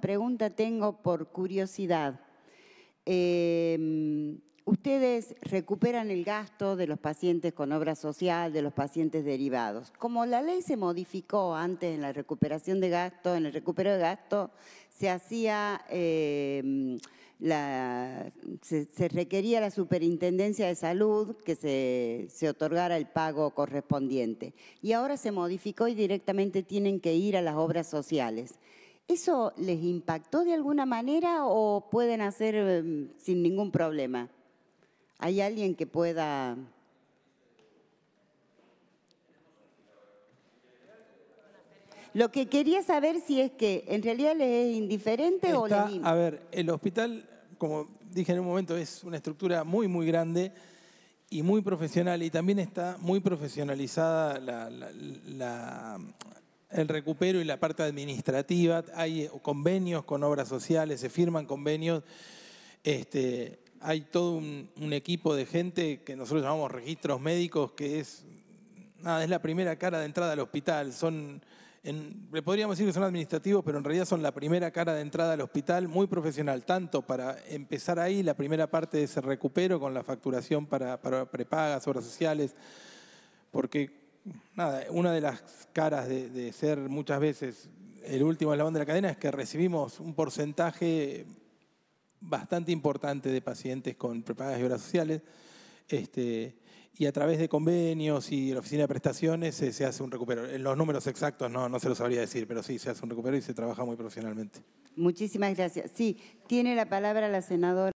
pregunta tengo por curiosidad. Em, ustedes recuperan el gasto de los pacientes con obra social, de los pacientes derivados. Como la ley se modificó antes en la recuperación de gasto, en el recupero de gasto se hacía... Em, se, se, requería la superintendencia de salud que se, otorgara el pago correspondiente. Y ahora se modificó y directamente tienen que ir a las obras sociales. ¿Eso les impactó de alguna manera o pueden hacer em, sin ningún problema? ¿Hay alguien que pueda... Lo que quería saber si es que en realidad les es indiferente o les... A ver, el hospital, como dije en un momento, es una estructura muy, muy grande y muy profesional y también está muy profesionalizada la, el recupero y la parte administrativa, hay eh, convenios con obras sociales, se firman convenios, este, hay todo un, equipo de gente que nosotros llamamos registros médicos, que es, nada, es la primera cara de entrada al hospital, son, en, podríamos decir que son administrativos, pero en realidad son la primera cara de entrada al hospital, muy profesional, tanto para empezar ahí la primera parte de ese recupero con la facturación para, para prepagas, obras sociales, porque nada, una de las caras de, ser muchas veces el último eslabón de la cadena es que recibimos un porcentaje bastante importante de pacientes con prepagas y obras sociales. Este, y a través de convenios y la oficina de prestaciones se, hace un recupero. En los números exactos no, no se los sabría decir, pero sí se hace un recupero y se trabaja muy profesionalmente. Muchísimas gracias. Sí, tiene la palabra la senadora.